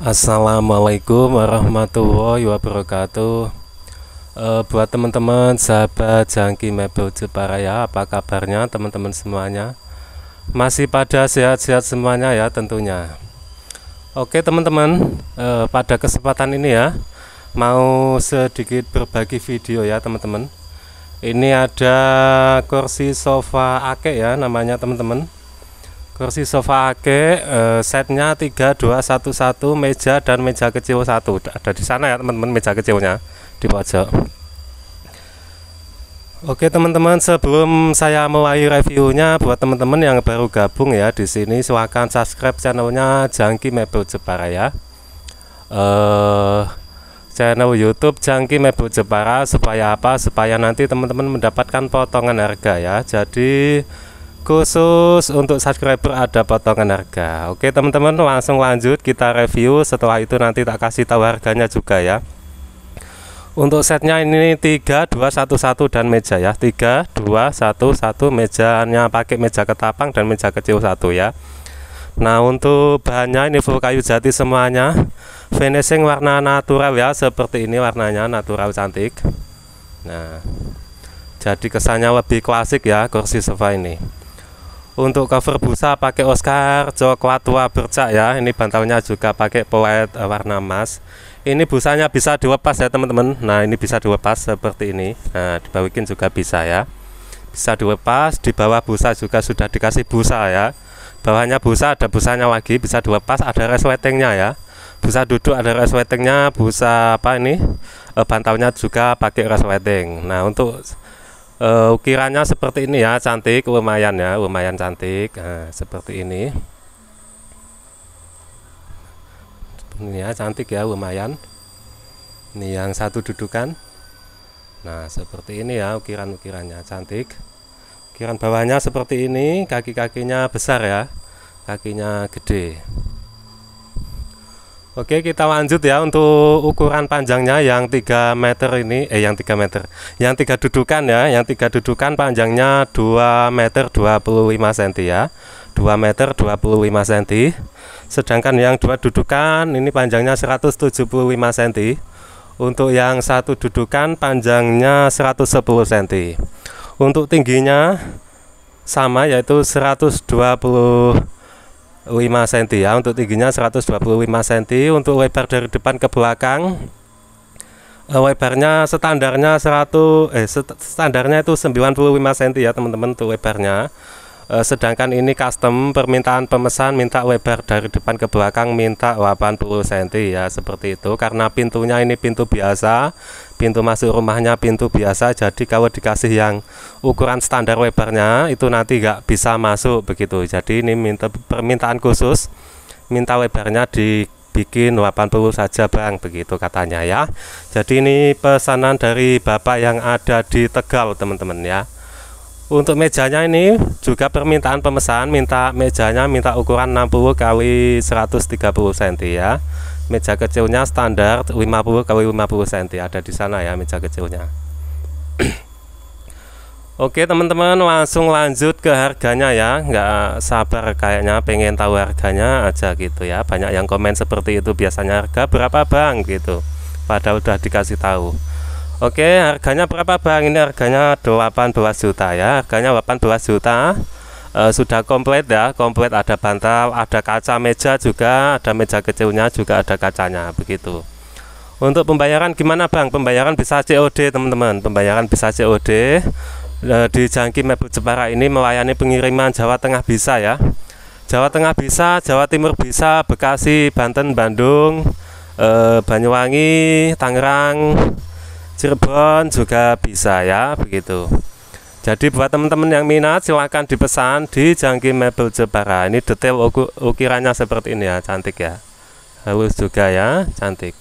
Assalamualaikum warahmatullahi wabarakatuh e, Buat teman-teman sahabat Jangki Mebel Jepara ya Apa kabarnya teman-teman semuanya Masih pada sehat-sehat semuanya ya tentunya Oke teman-teman e, Pada kesempatan ini ya Mau sedikit berbagi video ya teman-teman Ini ada kursi sofa ake ya namanya teman-teman kursi sofa ake uh, eh, setnya 3211 meja dan meja kecil satu ada di sana ya teman-teman meja kecilnya di pojok Oke teman-teman sebelum saya mulai reviewnya buat teman-teman yang baru gabung ya di sini silahkan subscribe channelnya Jangki Mebel Jepara ya uh, channel YouTube Jangki Mebel Jepara supaya apa supaya nanti teman-teman mendapatkan potongan harga ya jadi khusus untuk subscriber ada potongan harga oke teman-teman langsung lanjut kita review setelah itu nanti tak kasih tahu harganya juga ya untuk setnya ini 3211 dan meja ya 3211 mejanya pakai meja ketapang dan meja kecil satu ya nah untuk bahannya ini full kayu jati semuanya finishing warna natural ya seperti ini warnanya natural cantik nah jadi kesannya lebih klasik ya kursi sofa ini untuk cover busa pakai Oscar tua bercak ya ini bantalnya juga pakai poet warna emas ini busanya bisa dilepas ya teman-teman nah ini bisa dilepas seperti ini nah dibawikin juga bisa ya bisa dilepas di bawah busa juga sudah dikasih busa ya bawahnya busa ada busanya lagi bisa dilepas ada resletingnya ya busa duduk ada resletingnya busa apa ini eh, bantalnya juga pakai resleting nah untuk uh, ukirannya seperti ini ya cantik lumayan ya lumayan cantik nah, seperti ini ini ya cantik ya lumayan ini yang satu dudukan nah seperti ini ya ukiran-ukirannya cantik ukiran bawahnya seperti ini kaki-kakinya besar ya kakinya gede Oke, kita lanjut ya untuk ukuran panjangnya yang 3 meter ini, eh yang 3 meter. Yang 3 dudukan ya, yang 3 dudukan panjangnya 2 meter 25 cm ya. 2 meter 25 cm. Sedangkan yang 2 dudukan ini panjangnya 175 cm. Untuk yang satu dudukan panjangnya 110 cm. Untuk tingginya sama yaitu 120 cm 5 cm ya untuk tingginya 125 cm untuk lebar dari depan ke belakang eh, lebarnya standarnya 100 eh standarnya itu 95 cm ya teman-teman untuk lebarnya Eh, sedangkan ini custom permintaan pemesan minta lebar dari depan ke belakang minta 80 cm ya seperti itu karena pintunya ini pintu biasa pintu masuk rumahnya pintu biasa jadi kalau dikasih yang ukuran standar lebarnya itu nanti nggak bisa masuk begitu jadi ini minta permintaan khusus minta lebarnya di bikin 80 saja bang begitu katanya ya jadi ini pesanan dari bapak yang ada di Tegal teman-teman ya untuk mejanya ini juga permintaan pemesan minta mejanya minta ukuran 60 kali 130 cm ya meja kecilnya standar 50 kali 50 cm ada di sana ya meja kecilnya Oke teman-teman langsung lanjut ke harganya ya nggak sabar kayaknya pengen tahu harganya aja gitu ya banyak yang komen seperti itu biasanya harga berapa bang gitu padahal udah dikasih tahu Oke, harganya berapa Bang? Ini harganya 18 juta ya. Harganya 18 juta. E, sudah komplit ya, komplit ada bantal, ada kaca meja juga, ada meja kecilnya juga ada kacanya begitu. Untuk pembayaran gimana Bang? Pembayaran bisa COD, teman-teman. Pembayaran bisa COD. E, eh, di Jangki Mebel Jepara ini melayani pengiriman Jawa Tengah bisa ya. Jawa Tengah bisa, Jawa Timur bisa, Bekasi, Banten, Bandung, e, Banyuwangi, Tangerang, Cirebon juga bisa ya begitu jadi buat teman-teman yang minat silahkan dipesan di Jangki Mebel Jepara ini detail ukirannya seperti ini ya cantik ya halus juga ya cantik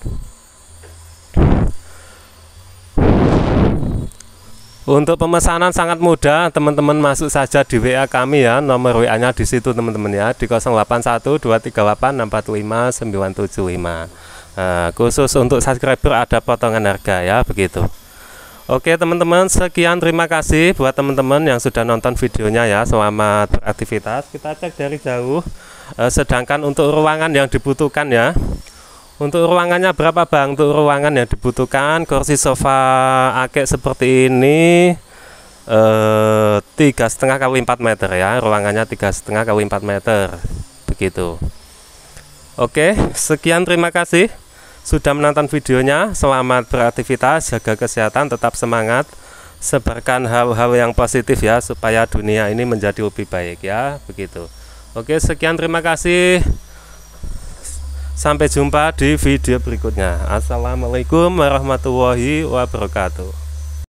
Untuk pemesanan sangat mudah, teman-teman masuk saja di WA kami ya, nomor WA-nya di situ teman-teman ya, di 081238645975. Eh, khusus untuk subscriber ada potongan harga ya begitu. Oke teman-teman sekian terima kasih buat teman-teman yang sudah nonton videonya ya selamat beraktivitas kita cek dari jauh e, sedangkan untuk ruangan yang dibutuhkan ya untuk ruangannya berapa bang untuk ruangan yang dibutuhkan kursi sofa akek seperti ini eh, tiga setengah kali 4 meter ya ruangannya tiga setengah kali 4 meter begitu Oke sekian terima kasih sudah menonton videonya. Selamat beraktivitas, jaga kesehatan, tetap semangat. Sebarkan hal-hal yang positif ya supaya dunia ini menjadi lebih baik ya, begitu. Oke, sekian terima kasih. Sampai jumpa di video berikutnya. Assalamualaikum warahmatullahi wabarakatuh.